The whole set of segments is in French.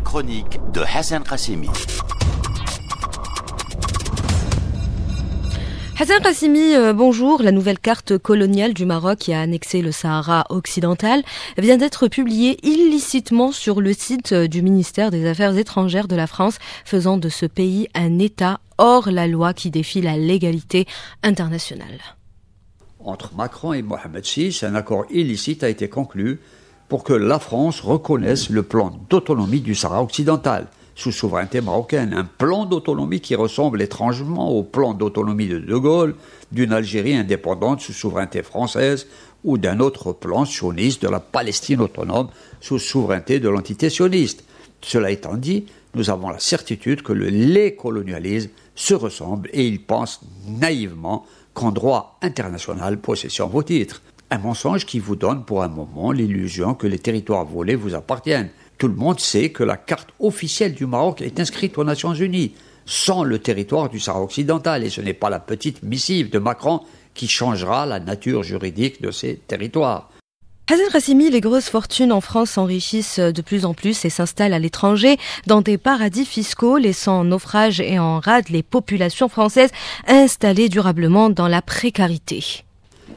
chronique de Hassan Kassimi. Hassan Kassimi, euh, bonjour. La nouvelle carte coloniale du Maroc qui a annexé le Sahara occidental vient d'être publiée illicitement sur le site euh, du ministère des Affaires étrangères de la France, faisant de ce pays un État hors la loi qui défie la légalité internationale. Entre Macron et Mohamed VI, un accord illicite a été conclu pour que la France reconnaisse le plan d'autonomie du Sahara occidental sous souveraineté marocaine, un plan d'autonomie qui ressemble étrangement au plan d'autonomie de De Gaulle, d'une Algérie indépendante sous souveraineté française ou d'un autre plan sioniste de la Palestine autonome sous souveraineté de l'entité sioniste. Cela étant dit, nous avons la certitude que le les se ressemble et il pense naïvement qu'en droit international, possession vos titres. Un mensonge qui vous donne pour un moment l'illusion que les territoires volés vous appartiennent. Tout le monde sait que la carte officielle du Maroc est inscrite aux Nations Unies, sans le territoire du Sahara occidental, et ce n'est pas la petite missive de Macron qui changera la nature juridique de ces territoires. Hazel Rassimi, les grosses fortunes en France s'enrichissent de plus en plus et s'installent à l'étranger dans des paradis fiscaux, laissant en naufrage et en rade les populations françaises installées durablement dans la précarité.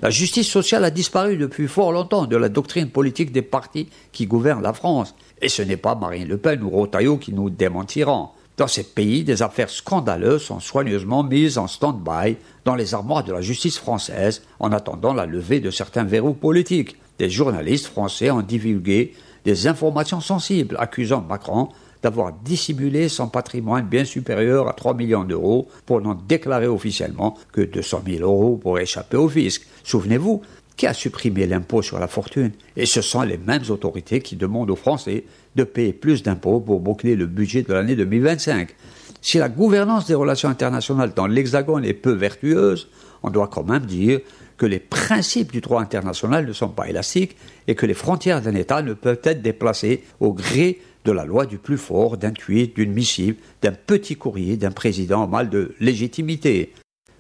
La justice sociale a disparu depuis fort longtemps de la doctrine politique des partis qui gouvernent la France. Et ce n'est pas Marine Le Pen ou Rotaillot qui nous démentiront. Dans ces pays, des affaires scandaleuses sont soigneusement mises en stand-by dans les armoires de la justice française en attendant la levée de certains verrous politiques. Des journalistes français ont divulgué des informations sensibles accusant Macron d'avoir dissimulé son patrimoine bien supérieur à 3 millions d'euros pour n'en déclarer officiellement que 200 000 euros pour échapper au fisc. Souvenez-vous, qui a supprimé l'impôt sur la fortune Et ce sont les mêmes autorités qui demandent aux Français de payer plus d'impôts pour boucler le budget de l'année 2025. Si la gouvernance des relations internationales dans l'Hexagone est peu vertueuse, on doit quand même dire que les principes du droit international ne sont pas élastiques et que les frontières d'un État ne peuvent être déplacées au gré de la loi du plus fort, d'un tweet, d'une missive, d'un petit courrier d'un président mal de légitimité.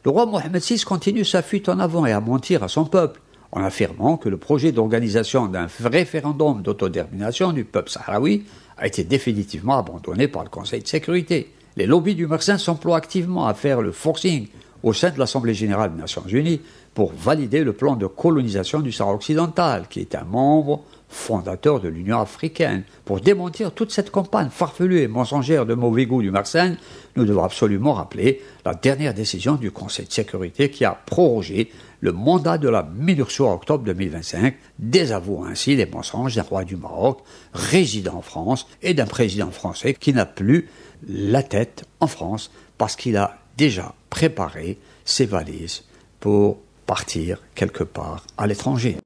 Le roi Mohamed VI continue sa fuite en avant et à mentir à son peuple en affirmant que le projet d'organisation d'un référendum d'autodétermination du peuple sahraoui a été définitivement abandonné par le Conseil de sécurité. Les lobbies du Mersin s'emploient activement à faire le forcing au sein de l'Assemblée générale des Nations unies pour valider le plan de colonisation du Sahara occidental, qui est un membre fondateur de l'Union africaine. Pour démentir toute cette campagne farfelue et mensongère de mauvais goût du Marseille, nous devons absolument rappeler la dernière décision du Conseil de sécurité qui a prorogé le mandat de la MINURSO en octobre 2025, désavouant ainsi les mensonges d'un roi du Maroc résident en France et d'un président français qui n'a plus la tête en France parce qu'il a déjà préparer ses valises pour partir quelque part à l'étranger.